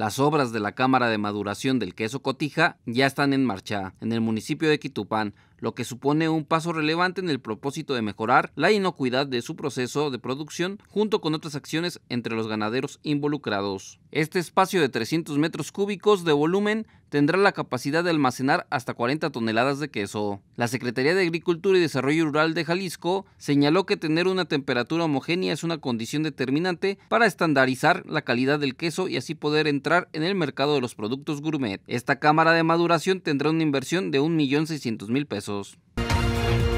Las obras de la Cámara de Maduración del Queso Cotija ya están en marcha en el municipio de Quitupán lo que supone un paso relevante en el propósito de mejorar la inocuidad de su proceso de producción junto con otras acciones entre los ganaderos involucrados. Este espacio de 300 metros cúbicos de volumen tendrá la capacidad de almacenar hasta 40 toneladas de queso. La Secretaría de Agricultura y Desarrollo Rural de Jalisco señaló que tener una temperatura homogénea es una condición determinante para estandarizar la calidad del queso y así poder entrar en el mercado de los productos gourmet. Esta cámara de maduración tendrá una inversión de 1.600.000 pesos. ¡Gracias!